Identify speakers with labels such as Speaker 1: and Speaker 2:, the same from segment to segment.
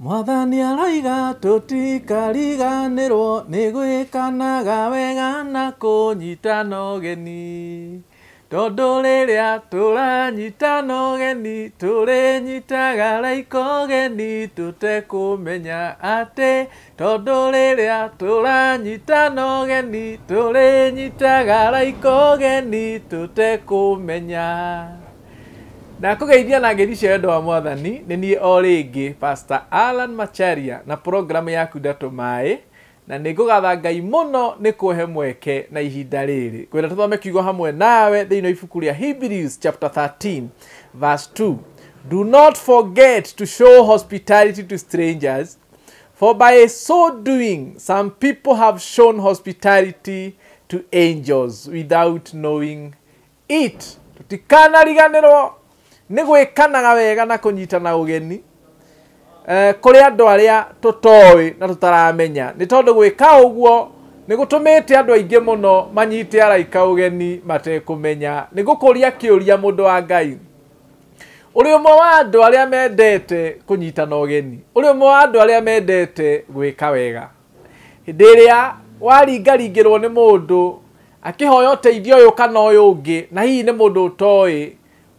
Speaker 1: mwathani araiga nä gwä kanaga wega na kå nyita geni tondå rä rä a kũnyitana ũgeni tondũ rĩrĩa tũranyitana rä tũrĩnyitaga raika ũgeni tũtekũmenya atĩ tondũ rĩrĩa tũranyitana ũgeni tũrĩnyitaga raika tekå menya na kũgeithia na ngeithi cia wendo wa mwathani nĩ niĩ o rĩngĩ pastor alan macharia na program yaku ndatũ maĩ na nĩ ngũgatha ngai mũno nĩ kũhe mweke na ihinda rĩrĩ kwenda tũthome kiugo hamwe nawe thĩinĩ wa ibuku rĩa hebrews chapter 13 verse 2 do not forget to show hospitality to strangers for by so doing some people have shown hospitality to angels without knowing it tutikana riganĩrwo nä gwä kanaga wega na kå nyitana å geni kå rä andå arä a tå toä na eh, tå taramenya nä tondå gwä ka å guo nä gå tå mä te andå aingä må no manyite araika å geni matekå menya nä gå kå ria kä å ria må ndå wa ngai å rä å mwe wa andå arä a mendete kå nyitana å geni å rä å mwe wa andå arä a mendete gwä ka wega hä ä rä a waringaringä rwo nä må ndå akä hoya å teithio å yå kana å yå å ngä na hihi nä må ndå å toä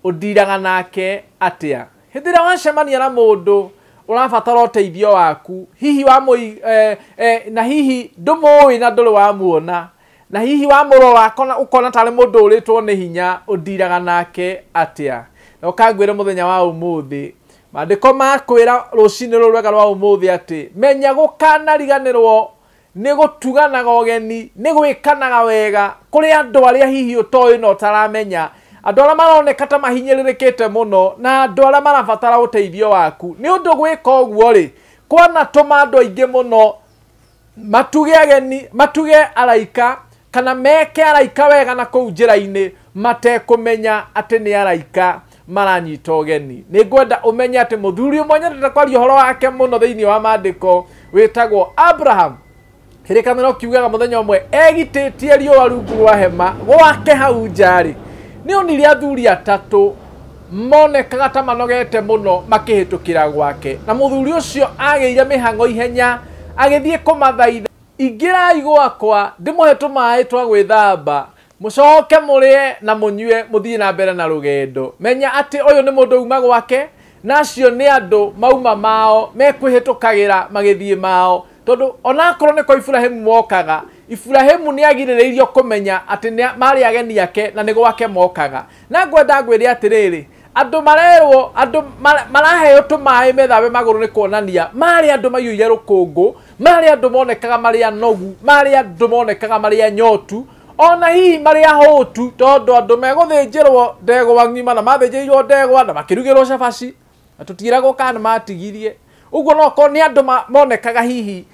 Speaker 1: ũthiraga nake atĩa hĩndĩ ĩrĩa wacemania na mũndũ ũrabatara ũteithio waku hihi wa mũi eh, eh, na hihi ndũmũĩ na ndũrĩ wamuona na hihi wamũrora ũkona tarĩ mũndũ ũrĩtwo nĩ hinya ũthiraga nake atĩa na ũkangwĩre mũthenya wa ũmũthĩ maandĩko makwĩra rũcinĩ rũu rwega rwa ũmũthĩ atĩ menya gũkanariganĩrwo nĩ gũtuganaga ũgeni nĩ gwĩkanaga wega kũrĩ andũ arĩa hihi ũtoĩ na ũtaramenya andå arä a maroneka ta mahinyä rä te må no na andå arä a marabatara å teithio waku nä å ndå gwä ka å guo rä ma andå aingä må no matuge ageni matuge araika kana meke araika wega na kå u njä ra-inä matekåmenya atä nä araika maranyita ũgeni nĩ ngwenda ũmenye atĩ mũthuri ũmwe nyendete kwaria ũhoro wake mũno thĩinĩ wa maandĩko wĩtagwo abraham kĩrĩkanĩro kiugaga mwe ũmwe egitĩtie riũa rungu rwa hema gwake hau nja nä onire athuri atatå monekaga ta manogete muno makihitũkĩra gwake na mũthuri ũcio agĩire mĩhang'o ihenya agĩthiĩ kũmathaitha ingĩrai gwakwa ndĩmũhe tũmaĩ twa gwĩthamba mũcoke mũrĩe na mũnyue mũthiĩ na mbere na rũgendo menya atĩ ũyũ nĩ mũndũ uma gwake nacio acio nĩ mauma mao mekwĩhĩtũkagĩra magĩthiĩ mao tondu onakorwo nä kwa iburahĩmu mokaga iburahĩmu nä agirĩrĩirio kũmenya atĩ marĩ ageni ake na nä gwake mokaga na ngwenda rä atĩrĩrĩ andå marerwo andå maraheo tå maä methabe magå rå nä kuonania marä andå ire rå ngå marä andå monekaga marä anogu marä andå monekaga marä anyotu ona hihi marä ahå tu tondå andå megå thä njä rwo ndegwa ng'ima na mathä njä irwo ndegwa na makä rugä rwo cabaci na tå tigiragwo kana nä matigirie uguo noko nä andå monekaga hihi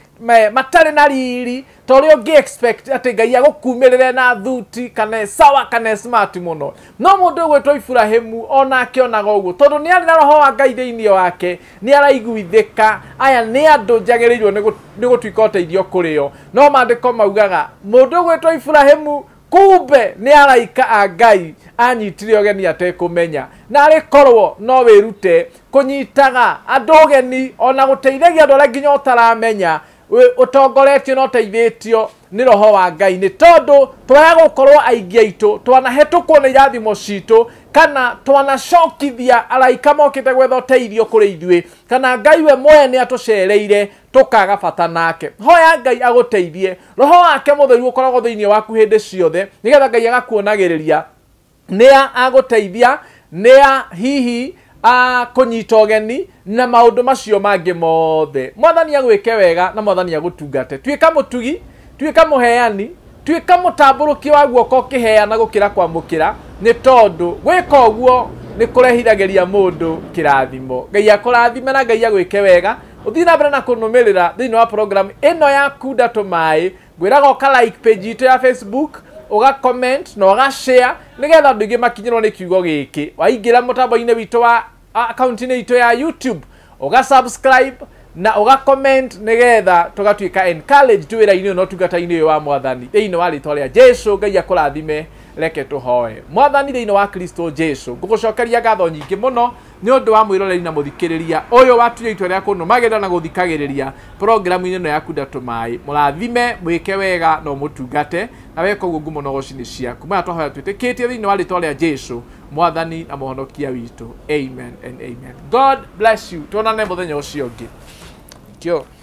Speaker 1: matarä na riri ta å rä a å expect atä ngai agå kumä rä re na thuti kana sawa kana smart må no no må ndå å gwä two iburahimu ona akä onaga å guo tondå nä arä na roho wa ngai thä inä wake nä araiguithä ka aya nä andå njagä rä irwo nä gå tuika kå rä o no mandä ko maugaga må ndå å gwä two iburahimu kumbe nä araika a ngai anyitire ogeni atekåmenya narä korwo no wä rute kå nyitaga andå ågeni ona gå teithagia andå arä a nginya å taramenya å tongoretio na å teithä tio nä roho wa ngai nä tondå twaya gå korwo aingä aitå twanahetå kwo nä irathimo citå kana twanacokithia araika mokite gwetha teithio kuri ithue kana ngai we moye ni atucereire tukaga bata nake hoya ngai aguteithie roho wake mutheru ukoragwo thiini waku hindi ciothe nigetha ngai agakuonagiriria nia aguteithia nia hihi a kunyita ũgeni na maũndũ macio mangi mothe mwathani agwĩke wega na mwathani agutungate tuika mutugi tuika muheani tuika mũtambũrũki wa guoko ũkĩheana gũkĩra kwamũkĩra nä tondå gwä ka å guo nä kå rehithagä ria må ndå kä rathimo ngai akå rathime na ngai agwä ke wega å thiä na na kå nå mä rä ra thä inä wa program ä no ya tå maä ngwä raga å ka like page itå ya facebook å ga comment na å ga share nä getha andå aingä rwo nä kiugo gä kä waingä ra må tambo-inä witå wa akaunti-inä itå ya youtube å ga subscribe na å ga comment nä getha tå gatuä ka encourage twä ra-inä å na å tungata-inä wa mwathani thä inä wa rä twa rä a jesu ngai akå rathime reke hoe mwathani thĩinĩ wa kristo jesu cokeria ngatho no nä å ndå wa roreri na å yå watuire itua rĩa kũnũmagĩrĩra na gũthikagĩrĩria programu ä no yaku rathime mwä ke wega må tungate na weka ũguo ngumo no gũcini ciaku maya twahoya twĩtĩkĩtie thĩinĩ wa rĩtwa rĩa jesu mwathani na mũhonokia witũ amen and amen god bless you tuonane å cio å ngä